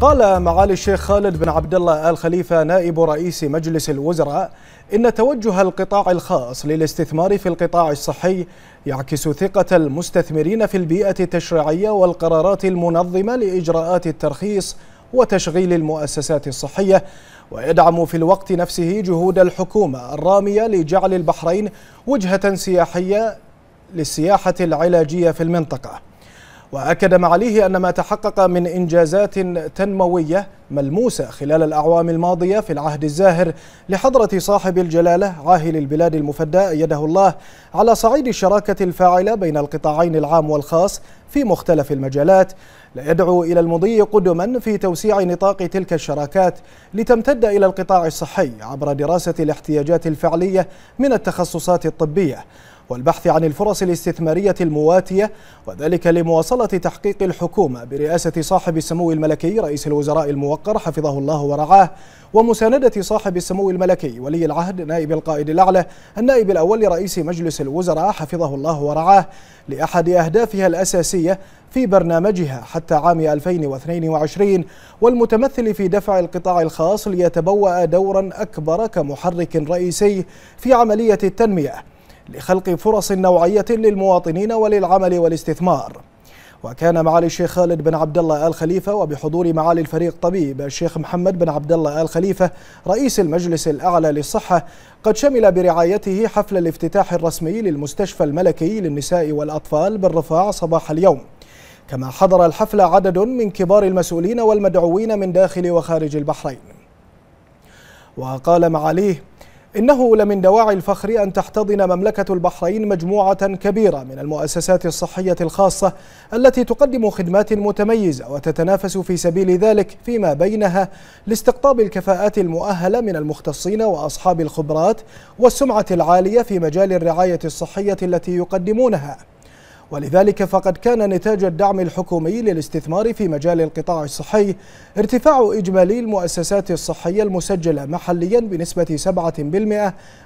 قال معالي الشيخ خالد بن عبد الله ال خليفه نائب رئيس مجلس الوزراء ان توجه القطاع الخاص للاستثمار في القطاع الصحي يعكس ثقه المستثمرين في البيئه التشريعيه والقرارات المنظمه لاجراءات الترخيص وتشغيل المؤسسات الصحيه ويدعم في الوقت نفسه جهود الحكومه الراميه لجعل البحرين وجهه سياحيه للسياحه العلاجيه في المنطقه وأكد معاليه أن ما تحقق من إنجازات تنموية ملموسة خلال الأعوام الماضية في العهد الزاهر لحضرة صاحب الجلالة عاهل البلاد المفدى أيده الله على صعيد الشراكة الفاعلة بين القطاعين العام والخاص في مختلف المجالات لا يدعو إلى المضي قدما في توسيع نطاق تلك الشراكات لتمتد إلى القطاع الصحي عبر دراسة الاحتياجات الفعلية من التخصصات الطبية والبحث عن الفرص الاستثمارية المواتية وذلك لمواصلة تحقيق الحكومة برئاسة صاحب السمو الملكي رئيس الوزراء الموقر حفظه الله ورعاه ومساندة صاحب السمو الملكي ولي العهد نائب القائد الأعلى النائب الأول لرئيس مجلس الوزراء حفظه الله ورعاه لأحد أهدافها الأساسية في برنامجها حتى عام 2022 والمتمثل في دفع القطاع الخاص ليتبوأ دورا أكبر كمحرك رئيسي في عملية التنمية لخلق فرص نوعية للمواطنين وللعمل والاستثمار وكان معالي الشيخ خالد بن عبد الله آل خليفة وبحضور معالي الفريق طبيب الشيخ محمد بن عبد الله آل خليفة رئيس المجلس الأعلى للصحة قد شمل برعايته حفل الافتتاح الرسمي للمستشفى الملكي للنساء والأطفال بالرفاع صباح اليوم كما حضر الحفل عدد من كبار المسؤولين والمدعوين من داخل وخارج البحرين وقال معاليه إنه لمن دواعي الفخر أن تحتضن مملكة البحرين مجموعة كبيرة من المؤسسات الصحية الخاصة التي تقدم خدمات متميزة وتتنافس في سبيل ذلك فيما بينها لاستقطاب الكفاءات المؤهلة من المختصين وأصحاب الخبرات والسمعة العالية في مجال الرعاية الصحية التي يقدمونها ولذلك فقد كان نتاج الدعم الحكومي للاستثمار في مجال القطاع الصحي ارتفاع إجمالي المؤسسات الصحية المسجلة محليا بنسبة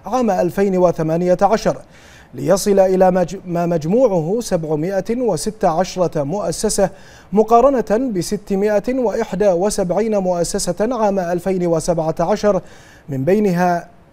7% عام 2018 ليصل إلى ما مجموعه 716 مؤسسة مقارنة ب 671 مؤسسة عام 2017 من بينها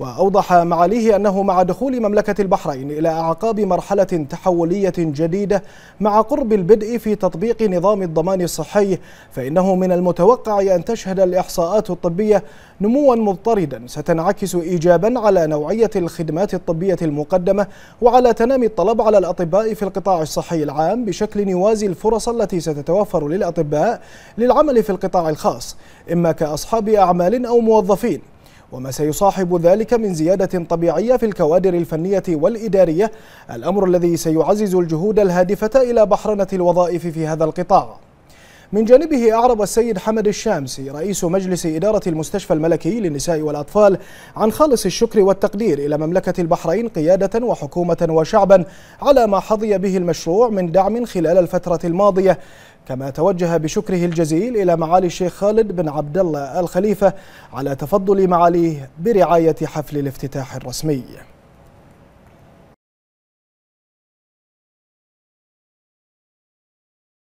وأوضح معاليه أنه مع دخول مملكة البحرين إلى أعقاب مرحلة تحولية جديدة مع قرب البدء في تطبيق نظام الضمان الصحي فإنه من المتوقع أن تشهد الإحصاءات الطبية نموا مضطردا ستنعكس إيجابا على نوعية الخدمات الطبية المقدمة وعلى تنامي الطلب على الأطباء في القطاع الصحي العام بشكل يوازي الفرص التي ستتوفر للأطباء للعمل في القطاع الخاص إما كأصحاب أعمال أو موظفين وما سيصاحب ذلك من زيادة طبيعية في الكوادر الفنية والإدارية الأمر الذي سيعزز الجهود الهادفة إلى بحرنة الوظائف في هذا القطاع من جانبه أعرب السيد حمد الشامسي رئيس مجلس إدارة المستشفى الملكي للنساء والأطفال عن خالص الشكر والتقدير إلى مملكة البحرين قيادة وحكومة وشعبا على ما حظي به المشروع من دعم خلال الفترة الماضية كما توجه بشكره الجزيل إلى معالي الشيخ خالد بن عبد الله الخليفة على تفضل معاليه برعاية حفل الافتتاح الرسمي